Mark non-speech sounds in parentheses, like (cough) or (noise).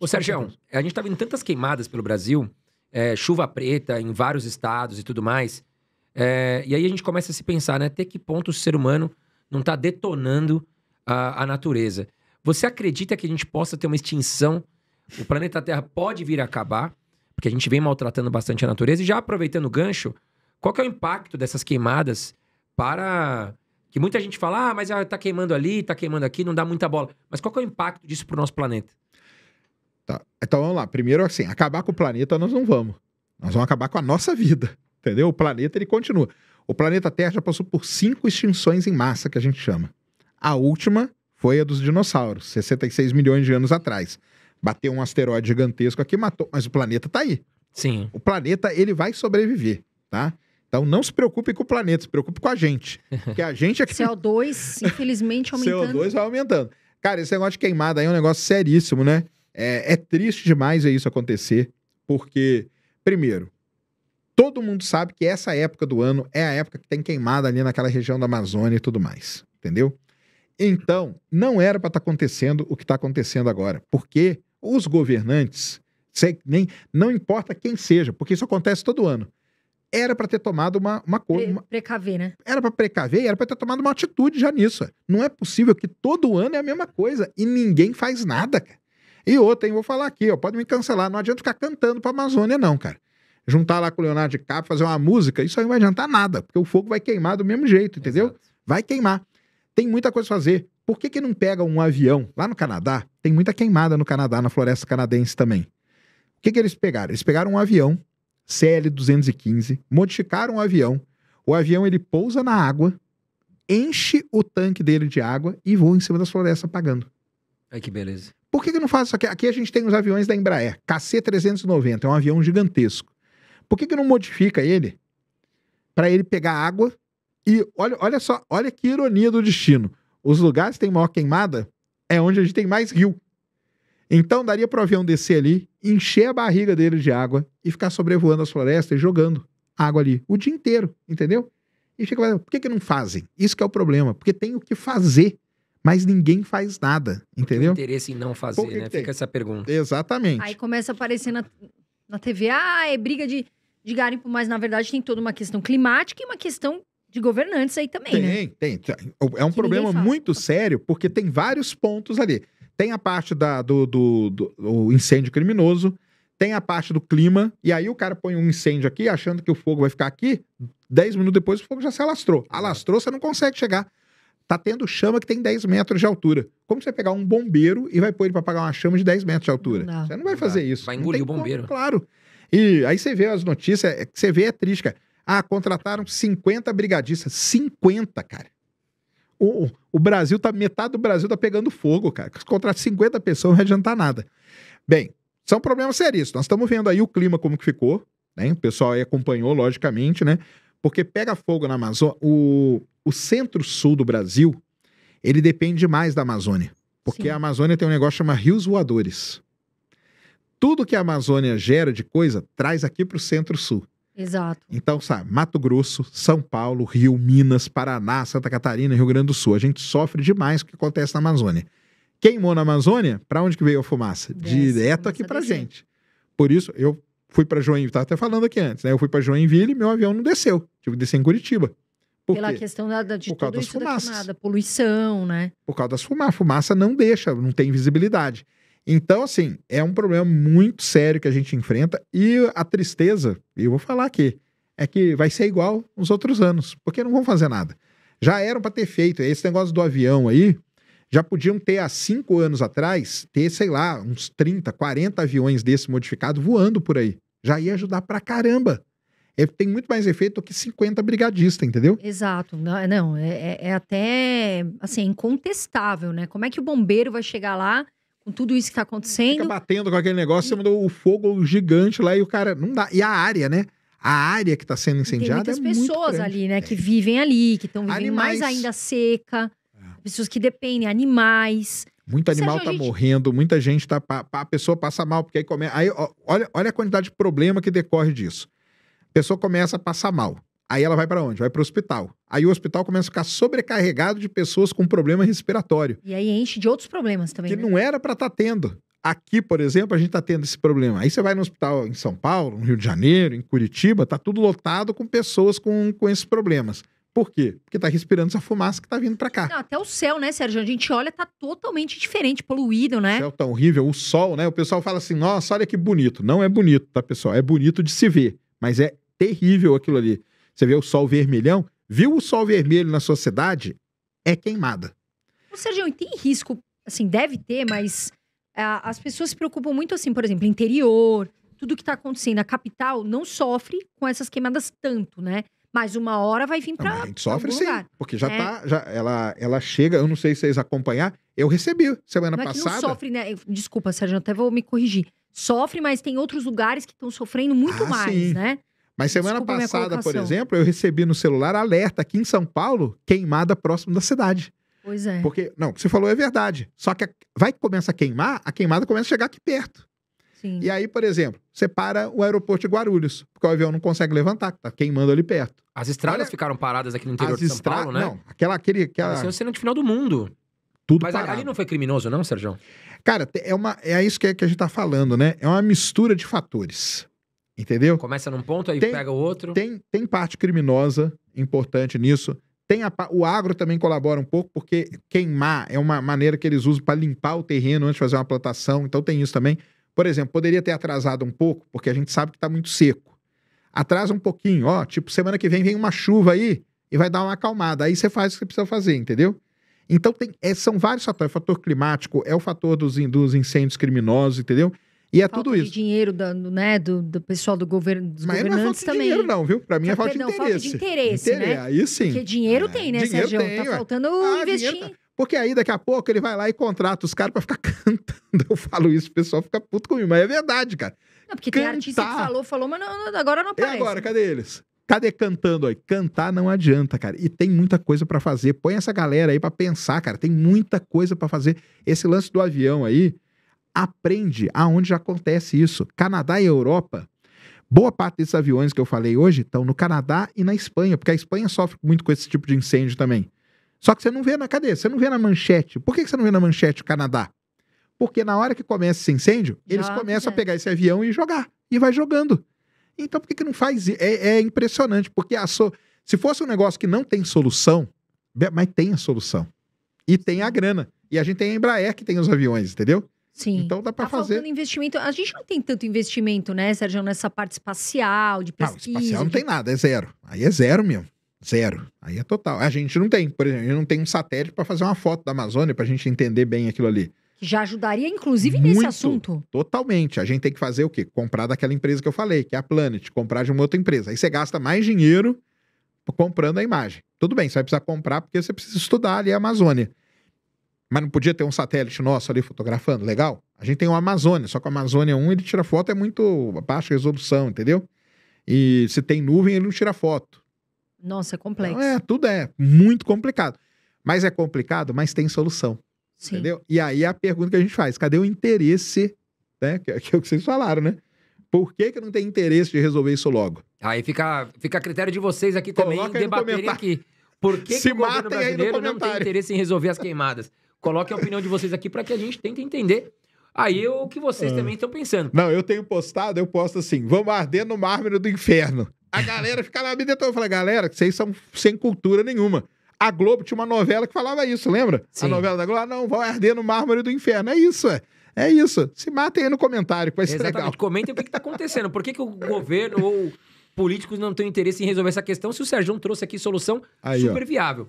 Ô, Sérgio, a gente tá vendo tantas queimadas pelo Brasil, é, chuva preta em vários estados e tudo mais. É, e aí a gente começa a se pensar, né? Até que ponto o ser humano não está detonando a, a, natureza? Você acredita que a gente possa ter uma extinção? O planeta Terra pode vir a acabar, porque a gente vem maltratando bastante a natureza. E já aproveitando o gancho, qual que é o impacto dessas queimadas para que muita gente fala, ah, mas está ah, queimando ali, está queimando aqui, não dá muita bola. Mas qual que é o impacto disso para o nosso planeta? Tá. Então vamos lá. Primeiro, assim, acabar com o planeta nós não vamos. Nós vamos acabar com a nossa vida. (laughs) Entendeu? O planeta ele continua. O planeta Terra já passou por cinco extinções em massa, que a gente chama. A última foi a dos dinossauros, 66 milhões de anos atrás. Bateu um asteroide gigantesco aqui, matou. Mas o planeta tá aí. Sim. O planeta, ele vai sobreviver, tá? Então não se preocupe com o planeta, se preocupe com a gente. (laughs) Porque a gente é que... CO2, infelizmente, (laughs) aumentando. CO2 vai aumentando. Cara, esse negócio de queimada aí é um negócio seríssimo, né? É, é triste demais é isso acontecer, porque, primeiro, todo mundo sabe que essa época do ano é a época que tem queimada ali naquela região da Amazônia e tudo mais, entendeu? Então, não era para estar tá acontecendo o que está acontecendo agora, porque os governantes, nem, não importa quem seja, porque isso acontece todo ano, era para ter tomado uma, uma coisa. Pre precaver, né? Era para precaver, era para ter tomado uma atitude já nisso. Não é possível que todo ano é a mesma coisa e ninguém faz nada, cara. E outra, hein, vou falar aqui, ó, pode me cancelar. Não adianta ficar cantando pra Amazônia, não, cara. Juntar lá com o Leonardo DiCaprio, fazer uma música, isso aí não vai adiantar nada, porque o fogo vai queimar do mesmo jeito, entendeu? Exato. Vai queimar. Tem muita coisa a fazer. Por que, que não pega um avião? Lá no Canadá, tem muita queimada no Canadá, na floresta canadense também. O que, que eles pegaram? Eles pegaram um avião, CL-215, modificaram o avião. O avião ele pousa na água, enche o tanque dele de água e voa em cima das florestas apagando. Ai, que beleza. Por que, que não faz isso aqui? Aqui a gente tem os aviões da Embraer, KC-390, é um avião gigantesco. Por que, que não modifica ele para ele pegar água? E olha, olha só, olha que ironia do destino. Os lugares que tem maior queimada é onde a gente tem mais rio. Então daria para o avião descer ali, encher a barriga dele de água e ficar sobrevoando as florestas e jogando água ali o dia inteiro, entendeu? E fica, por que, que não fazem? Isso que é o problema, porque tem o que fazer mas ninguém faz nada, entendeu? Porque o interesse em não fazer, Porque né? Tem. Fica essa pergunta. Exatamente. Aí começa a aparecer na, na TV, ah, é briga de, de garimpo, mas na verdade tem toda uma questão climática e uma questão de governantes aí também, tem, né? Tem, É um que problema muito sério, porque tem vários pontos ali. Tem a parte da, do, do, do, do incêndio criminoso, tem a parte do clima, e aí o cara põe um incêndio aqui, achando que o fogo vai ficar aqui, 10 minutos depois o fogo já se alastrou. Alastrou, você não consegue chegar tá tendo chama que tem 10 metros de altura. Como você vai pegar um bombeiro e vai pôr ele para apagar uma chama de 10 metros de altura? Não. Você não vai fazer isso. Vai engolir o bombeiro. Como, claro. E aí você vê as notícias, é, você vê é triste, cara. Ah, contrataram 50 brigadistas. 50, cara. O, o Brasil tá, metade do Brasil tá pegando fogo, cara. Contratar 50 pessoas não vai adiantar nada. Bem, são problemas sérios. Nós estamos vendo aí o clima como que ficou, né? O pessoal aí acompanhou, logicamente, né? Porque pega fogo na Amazônia. O, o centro-sul do Brasil, ele depende mais da Amazônia. Porque Sim. a Amazônia tem um negócio chamado rios voadores. Tudo que a Amazônia gera de coisa, traz aqui para o centro-sul. Exato. Então, sabe, Mato Grosso, São Paulo, Rio, Minas, Paraná, Santa Catarina, Rio Grande do Sul. A gente sofre demais com o que acontece na Amazônia. Queimou na Amazônia, para onde que veio a fumaça? Desce, Direto aqui para gente. Por isso, eu fui para Joinville, estava até falando aqui antes, né? Eu fui para Joinville e meu avião não desceu. Tive que descer em Curitiba. Por Pela quê? questão da, de Por causa das fumaças. da poluição, né? Por causa das fumaças. Fumaça não deixa, não tem visibilidade. Então, assim, é um problema muito sério que a gente enfrenta. E a tristeza, eu vou falar aqui, é que vai ser igual nos outros anos, porque não vão fazer nada. Já eram para ter feito esse negócio do avião aí, já podiam ter há cinco anos atrás, ter, sei lá, uns 30, 40 aviões desse modificado voando por aí. Já ia ajudar pra caramba. É, tem muito mais efeito do que 50 brigadistas, entendeu? Exato. Não, é é, é, é, até, assim, incontestável, né? Como é que o bombeiro vai chegar lá com tudo isso que tá acontecendo? Fica batendo com aquele negócio, e... você mandou o fogo gigante lá e o cara... Não dá. E a área, né? A área que está sendo incendiada e tem muitas é pessoas ali, né? É. Que vivem ali, que estão vivendo Animais... mais ainda seca. Pessoas que dependem, animais. Muito animal Sérgio, tá gente... morrendo, muita gente tá. A pessoa passa mal, porque aí começa. Aí, olha, olha a quantidade de problema que decorre disso. A pessoa começa a passar mal. Aí ela vai para onde? Vai para o hospital. Aí o hospital começa a ficar sobrecarregado de pessoas com problema respiratório. E aí enche de outros problemas também. Que né? não era para estar tá tendo. Aqui, por exemplo, a gente está tendo esse problema. Aí você vai no hospital em São Paulo, no Rio de Janeiro, em Curitiba, tá tudo lotado com pessoas com, com esses problemas. Por quê? Porque está respirando essa fumaça que está vindo para cá. Não, até o céu, né, Sérgio? A gente olha, está totalmente diferente, poluído, né? O céu tá horrível, o sol, né? O pessoal fala assim, nossa, olha que bonito. Não é bonito, tá, pessoal? É bonito de se ver, mas é terrível aquilo ali. Você vê o sol vermelhão, viu o sol vermelho na sua cidade, é queimada. Ô, Sérgio, e tem risco, assim, deve ter, mas é, as pessoas se preocupam muito, assim, por exemplo, interior, tudo que está acontecendo, a capital não sofre com essas queimadas tanto, né? Mas uma hora vai vir para. A gente sofre sim, lugar. porque já é. tá. Já, ela, ela chega, eu não sei se vocês acompanhar. Eu recebi semana não é passada. É não sofre, né? Desculpa, Sérgio, até vou me corrigir. Sofre, mas tem outros lugares que estão sofrendo muito ah, mais, sim. né? Mas semana Desculpa passada, por exemplo, eu recebi no celular alerta aqui em São Paulo, queimada próximo da cidade. Pois é. Porque, não, o que você falou é verdade. Só que vai que começa a queimar, a queimada começa a chegar aqui perto. Sim. E aí, por exemplo, você para o aeroporto de Guarulhos, porque o avião não consegue levantar, tá queimando ali perto. As estradas Olha, ficaram paradas aqui no interior de São estra... Paulo, né? Não, aquela... Aquele, aquela... Pareceu cena de final do mundo. Tudo Mas parado. ali não foi criminoso, não, Sérgio? Cara, é, uma, é isso que, é, que a gente tá falando, né? É uma mistura de fatores. Entendeu? Começa num ponto, aí tem, pega o outro. Tem, tem parte criminosa importante nisso. Tem a, o agro também colabora um pouco, porque queimar é uma maneira que eles usam para limpar o terreno antes de fazer uma plantação, então tem isso também. Por exemplo, poderia ter atrasado um pouco, porque a gente sabe que está muito seco. Atrasa um pouquinho, ó, tipo, semana que vem vem uma chuva aí e vai dar uma acalmada. Aí você faz o que precisa fazer, entendeu? Então, tem, é, são vários fatores. o fator climático, é o fator dos, dos incêndios criminosos, entendeu? E é falta tudo isso. de dinheiro do, né, do, do pessoal do governo, dos Mas governantes não é falta de também. dinheiro não, viu? Para mim é falta, falta de não, interesse. Falta de interesse, interesse né? Aí sim. Porque dinheiro é, tem, né, dinheiro Sérgio? Tá tem, tá ué. faltando ah, investir. Tá- porque aí daqui a pouco ele vai lá e contrata os caras para ficar (laughs) cantando. Eu falo isso, o pessoal fica puto comigo, mas é verdade, cara. Não, porque Cantar... tem artista que falou, falou, mas não, não, agora não aparece. E agora, né? cadê eles? Cadê cantando aí? Cantar não adianta, cara. E tem muita coisa para fazer. Põe essa galera aí para pensar, cara. Tem muita coisa para fazer. Esse lance do avião aí, aprende aonde já acontece isso. Canadá e Europa. Boa parte desses aviões que eu falei hoje estão no Canadá e na Espanha, porque a Espanha sofre muito com esse tipo de incêndio também. Só que você não vê na cadeia, você não vê na manchete. Por que você não vê na manchete o Canadá? Porque na hora que começa esse incêndio, eles começam a pegar esse avião e jogar. E vai jogando. Então por que, que não faz isso? É, é impressionante, porque so... se fosse um negócio que não tem solução, mas tem a solução. E tem a grana. E a gente tem a Embraer que tem os aviões, entendeu? Sim. Então dá para tá fazer. investimento. A gente não tem tanto investimento, né, Sérgio, nessa parte espacial, de pesquisa. Não, espacial não tem nada, é zero. Aí é zero mesmo. Zero. Aí é total. A gente não tem, por exemplo, a gente não tem um satélite para fazer uma foto da Amazônia para a gente entender bem aquilo ali. Já ajudaria, inclusive, Muito, nesse assunto. Totalmente. A gente tem que fazer o quê? Comprar daquela empresa que eu falei, que é a Planet, comprar de uma outra empresa. Aí você gasta mais dinheiro comprando a imagem. Tudo bem, você vai precisar comprar porque você precisa estudar ali a Amazônia. Mas não podia ter um satélite nosso ali fotografando, legal? A gente tem o Amazônia, só que o Amazônia 1 ele tira foto, é muito baixa resolução, entendeu? E se tem nuvem, ele não tira foto. Nossa, é então, complexo. Então, é, tudo é muito complicado. Mas é complicado, mas tem solução. Sim. Entendeu? E aí é a pergunta que a gente faz: cadê o interesse, né? Que, que é o que vocês falaram, né? Por que, que não tem interesse de resolver isso logo? Aí fica, fica a critério de vocês aqui também debaterem aqui. Por que, Se que o governo brasileiro não tem interesse em resolver as queimadas? Coloque a opinião de vocês aqui para que a gente tente entender. Aí o que vocês ah. também estão pensando. Não, eu tenho postado, eu posto assim: vamos arder no mármore do inferno. A galera ficava me detonando. Eu falei, galera, vocês são sem cultura nenhuma. A Globo tinha uma novela que falava isso, lembra? Sim. A novela da Globo, ah, não, vão arder no mármore do inferno. É isso, é. É isso. Se matem aí no comentário, que vai ser legal. Comentem o que está acontecendo. Por que, que o governo ou políticos não têm interesse em resolver essa questão se o Sérgio trouxe aqui solução aí, super ó. viável?